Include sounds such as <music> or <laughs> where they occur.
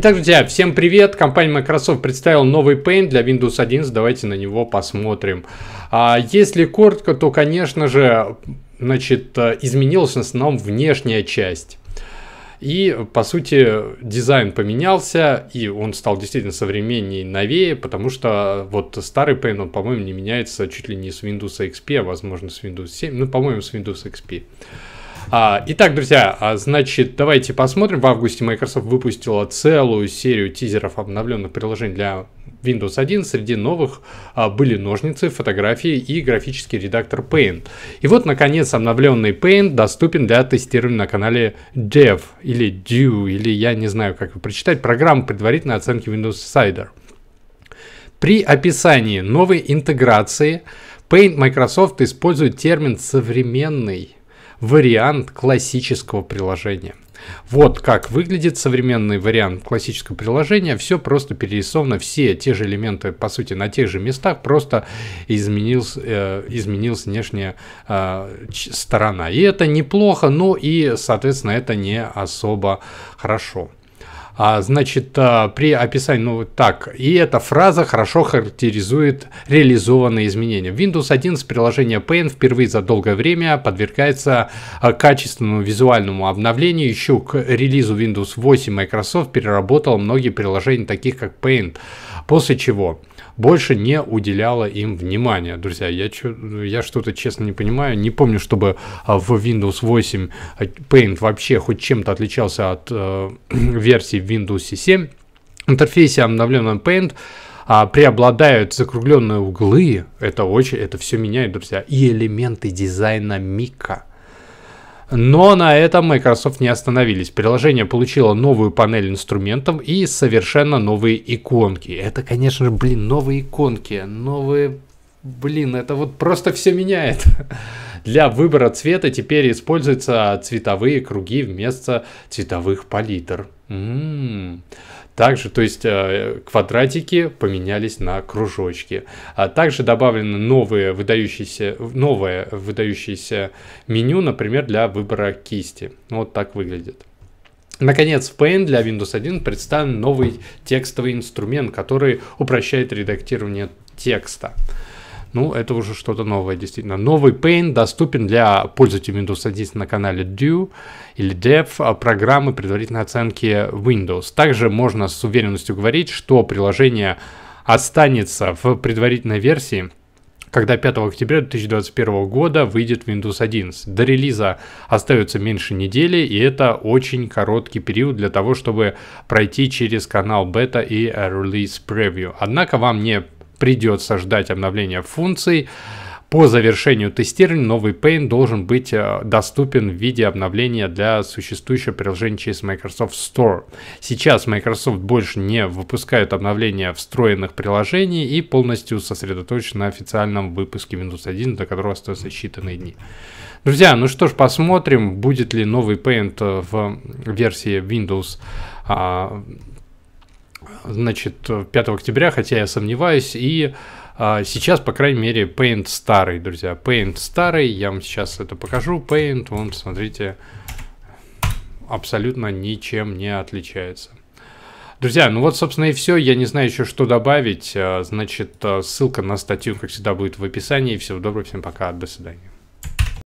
Итак, друзья, всем привет! Компания Microsoft представила новый Paint для Windows 11. Давайте на него посмотрим. А, если коротко, то, конечно же, значит, э, изменилась в основном внешняя часть. И, по сути, дизайн поменялся, и он стал действительно современнее, новее, потому что вот старый Paint, он, по-моему, не меняется чуть ли не с Windows XP, а, возможно, с Windows 7, ну, по-моему, с Windows XP. А, итак, друзья, а, значит, давайте посмотрим. В августе Microsoft выпустила целую серию тизеров обновленных приложений для Windows 1. Среди новых а, были ножницы, фотографии и графический редактор Paint. И вот, наконец, обновленный Paint доступен для тестирования на канале Dev или Dew, или я не знаю, как его прочитать, программа предварительной оценки Windows Insider. При описании новой интеграции Paint Microsoft использует термин «современный», вариант классического приложения. Вот как выглядит современный вариант классического приложения. Все просто перерисовано, все те же элементы, по сути, на тех же местах, просто изменилась, э, изменилась внешняя э, сторона. И это неплохо, но и, соответственно, это не особо хорошо. А, значит, а, при описании, ну так, и эта фраза хорошо характеризует реализованные изменения. В Windows 11 приложение Paint впервые за долгое время подвергается а, качественному визуальному обновлению. Еще к релизу Windows 8 Microsoft переработал многие приложения, таких как Paint, после чего больше не уделяла им внимания. Друзья, я, я что-то честно не понимаю. Не помню, чтобы а, в Windows 8 а, Paint вообще хоть чем-то отличался от э, <clears throat> версии Windows 7 интерфейсе обновленном Paint а, преобладают закругленные углы. Это очень, это все меняет, друзья. И элементы дизайна Мика. Но на этом Microsoft не остановились. Приложение получило новую панель инструментов и совершенно новые иконки. Это, конечно же, блин, новые иконки, новые Блин, это вот просто все меняет. <laughs> Для выбора цвета теперь используются цветовые круги вместо цветовых палитр. М-м-м. Также, то есть э, квадратики поменялись на кружочки. А также добавлено новые выдающиеся, новое выдающееся меню, например, для выбора кисти. Вот так выглядит. Наконец, в Paint для Windows 1 представлен новый текстовый инструмент, который упрощает редактирование текста. Ну, это уже что-то новое, действительно. Новый Paint доступен для пользователей Windows 11 на канале Do или Dev а, программы предварительной оценки Windows. Также можно с уверенностью говорить, что приложение останется в предварительной версии когда 5 октября 2021 года выйдет Windows 11. До релиза остается меньше недели, и это очень короткий период для того, чтобы пройти через канал бета и Release Preview. Однако вам не придется ждать обновления функций. По завершению тестирования новый Paint должен быть э, доступен в виде обновления для существующего приложения через Microsoft Store. Сейчас Microsoft больше не выпускает обновления встроенных приложений и полностью сосредоточен на официальном выпуске Windows 1, до которого остаются считанные дни. Друзья, ну что ж, посмотрим, будет ли новый Paint э, в версии Windows а, значит, 5 октября, хотя я сомневаюсь, и а, сейчас, по крайней мере, Paint старый, друзья, Paint старый, я вам сейчас это покажу, Paint, вон, смотрите, абсолютно ничем не отличается. Друзья, ну вот, собственно, и все. Я не знаю еще, что добавить. А, значит, а, ссылка на статью, как всегда, будет в описании. Всего доброго, всем пока, до свидания.